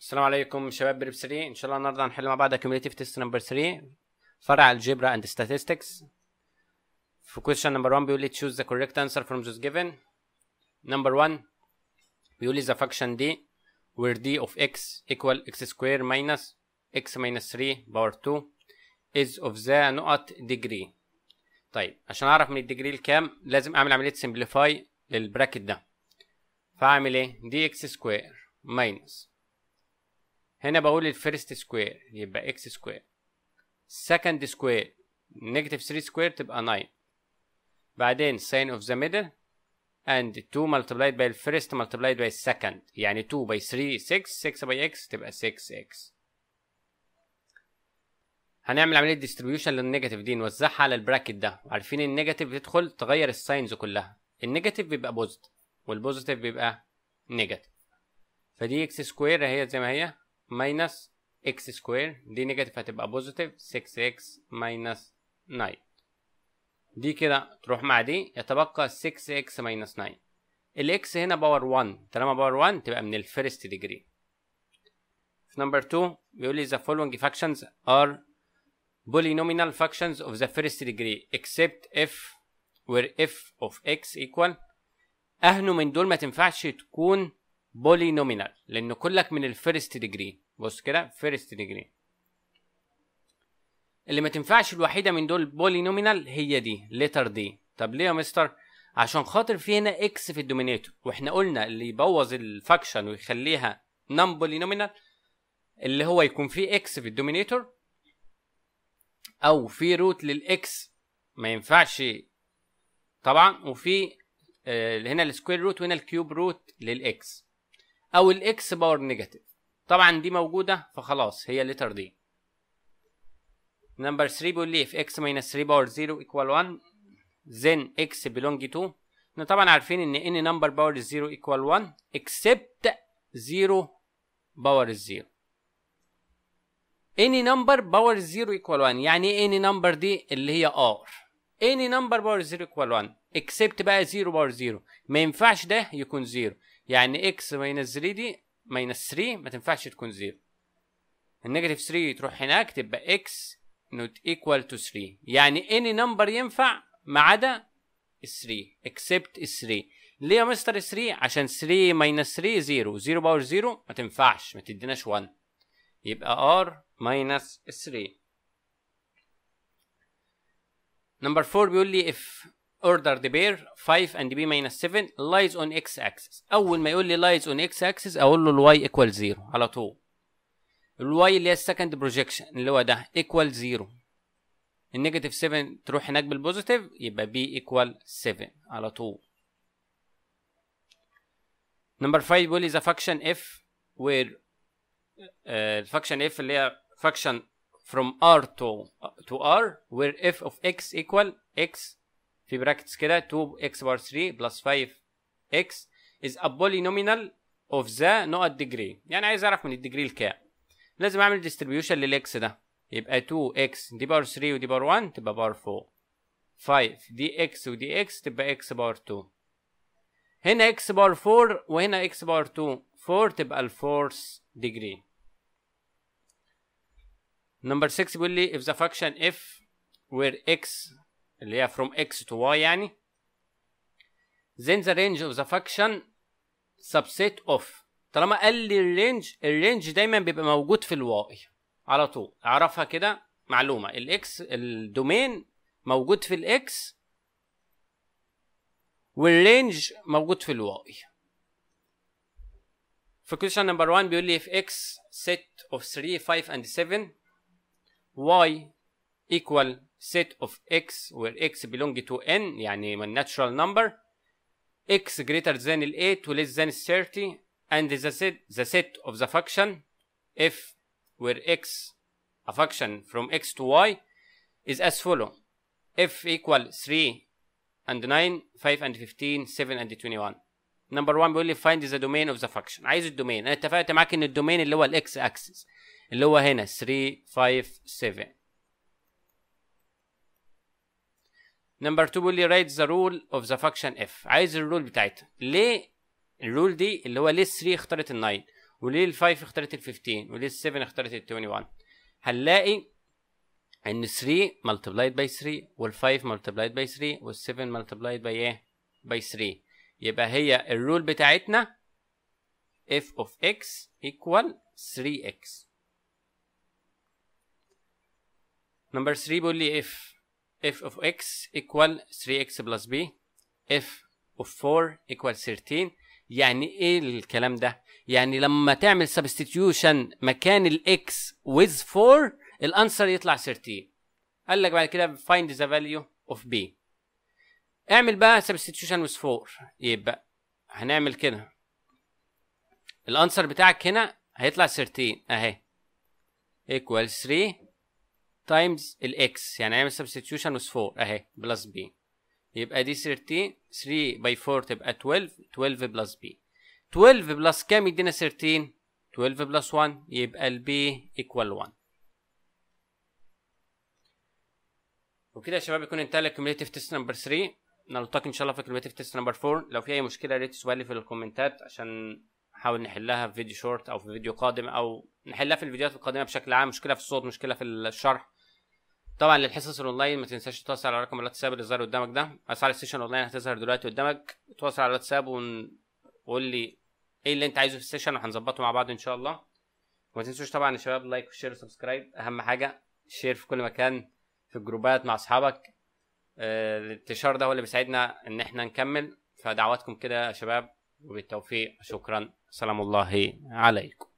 السلام عليكم شباب بريب 3 ان شاء الله النهارده هنحل مع بعض كيوميليتيف تيست نمبر 3 فرع الجبرا اند statistics في question نمبر 1 بيقول لي choose the correct answer from those given نمبر 1 بيقول لي the function d where d of x equal x سكوير minus x minus 3 power 2 is of the نقط degree طيب عشان اعرف من الديجري لكام لازم اعمل عمليه simplify للبراكت ده فاعمل ايه دي اكس سكوير minus هنا بقول الفيرست سكوير يبقى اكس سكوير سكند سكوير نيجاتيف 3 سكوير تبقى 9 بعدين ساين اوف ذا ميدل اند 2 ملتبلايد باي الفيرست ملتبلايد باي السكند يعني 2 باي 3 6 6 باي اكس تبقى اكس هنعمل عمليه ديستريبيوشن للنيجاتيف دي نوزعها على البراكت ده عارفين النيجاتيف بتدخل تغير الساينز كلها النيجاتيف بيبقى بوزيتيف والبوزيتيف بيبقى نيجاتيف فدي اكس سكوير هي زي ما هي ماينس اكس سكوير دي نيجاتيف هتبقى بوزيتيف 6 اكس ماينس 9 دي كده تروح مع دي يتبقى 6 اكس ماينس 9 الاكس هنا باور 1 طالما باور 1 تبقى من الفيرست ديجري في نمبر 2 بيقول لي ذا فولوينج فاكشنز ار polynomial fractions of the first degree except if where f of x equal اهنو من دول ما تنفعش تكون بولينومينال لانه كلك من الفيرست ديجري بص كده فيرست ديجري اللي ما تنفعش الوحيده من دول بولينومينال هي دي ليتر دي طب ليه يا مستر عشان خاطر في هنا اكس في الدومينيتور واحنا قلنا اللي يبوظ الفاكشن ويخليها نون بولينومينال اللي هو يكون في اكس في الدومينيتور او في روت للاكس ما ينفعش طبعا وفي آه، هنا السكوير روت وهنا الكيوب روت للاكس او الاكس باور نيجاتيف طبعا دي موجوده فخلاص هي الليتر دي نمبر 3 بيقول لي في x ماينس 3 باور 0 equal 1 زين x belong to احنا طبعا عارفين ان ان number باور 0 equal 1 except 0 باور 0 any number باور 0 equal 1 يعني ايه any number دي اللي هي r any number باور 0 equal 1 except بقى 0 باور 0 ما ينفعش ده يكون 0 يعني اكس ماينس 3 دي ماينس 3 ما تنفعش تكون زيرو النيجاتيف 3 تروح هناك تبقى اكس نوت ايكوال تو 3 يعني اني نمبر ينفع ما عدا 3 اكسبت 3 ليه يا مستر 3 عشان 3 ماينس 3 0 0 باور 0 ما تنفعش ما تديناش 1 يبقى ار ماينس 3 نمبر 4 بيقول لي اف order the pair 5 and b minus 7 lies on x axis اول ما يقول لي lies on x axis اقول له y equal 0 على طول الواي اللي هي السكند بروجيكشن اللي هو ده equal 0 النيجاتيف 7 تروح هناك بالبوزيتيف يبقى b equal 7 على طول نمبر 5 بيقول لي the function f where الفاكشن آه، اف f اللي هي function from r to to r where f of x equal x في براكتس كده 2 اكس بار 3 بلس 5 اكس از ا بولينومينال اوف ذا نقط ديجري يعني عايز اعرف من الديجري الكام لازم اعمل ديستريبيوشن للاكس ده يبقى 2 اكس دي بار 3 ودي بار 1 تبقى بار 4 5 دي اكس ودي اكس تبقى اكس بار 2 هنا اكس بار 4 وهنا اكس بار 2 4 تبقى الفورث ديجري نمبر 6 بيقول لي if the function f where x اللي هي from X to Y يعني then the range of the function subset of طالما قال لي الرينج الرينج دايما بيبقى موجود في الواي على طول اعرفها كده معلومه الاكس الدومين موجود في الاكس والرينج موجود في الواي في كويشن نمبر 1 بيقول لي if x set of 3 5 and 7 y equal set of x where x belong to n يعني my natural number x greater than 8 و less than 30 and the set the set of the function f where x a function from x to y is as follow f equal 3 and 9 5 and 15 7 and 21 Number 1 بيقول لي find the domain of the function عايز الدومين انا اتفقت معاك ان الدومين اللي هو الاكس اكسس اللي هو هنا 3 5 7 نمبر 2 بيقول لي رايت ذا رول اوف ذا فاكشن اف عايز الرول بتاعتها ليه الرول دي اللي هو ليه 3 اختارت ال9 وليه 5 اختارت ال15 وليه ال7 اختارت ال21 هنلاقي ان 3 ملتبلايد باي 3 وال5 ملتبلايد باي 3 وال7 ملتبلايد باي ايه باي 3 يبقى هي الرول بتاعتنا f of x equal 3x نمبر 3 بيقول لي if f of x equal 3x plus b f of 4 equal 13 يعني ايه الكلام ده يعني لما تعمل substitution مكان x with 4 الانسر يطلع 13 قال لك بعد كده find the value of b اعمل بقى substitution with 4 يبقى هنعمل كده الانسر بتاعك هنا هيطلع 13 اهي equal 3 تايمز الاكس يعني اعمل سبستيوشن اس 4 اهي بلس بي يبقى دي 13 3 باي 4 تبقى 12 12 بلس بي 12 بلس كام يدينا 13 12 بلس 1 يبقى البي ايكوال 1 وكده يا شباب يكون انتهى الكوميونيتيف تيست نمبر 3 نلتقي ان شاء الله في الكوميونيتيف تيست نمبر 4 لو في اي مشكله يا ريت تسوالي في الكومنتات عشان نحاول نحلها في فيديو شورت او في فيديو قادم او نحلها في الفيديوهات القادمه بشكل عام مشكله في الصوت مشكله في الشرح طبعا للحصص الاونلاين ما تنساش تتواصل على رقم الواتساب اللي ظاهر قدامك ده اسعار السيشن اونلاين هتظهر دلوقتي قدامك تواصل على الواتساب وقول لي ايه اللي انت عايزه في السيشن وهنظبطه مع بعض ان شاء الله وما تنسوش طبعا يا شباب لايك وشير وسبسكرايب اهم حاجه شير في كل مكان في الجروبات مع اصحابك آه، الانتشار ده هو اللي بيساعدنا ان احنا نكمل فدعواتكم كده يا شباب وبالتوفيق شكرا سلام الله عليكم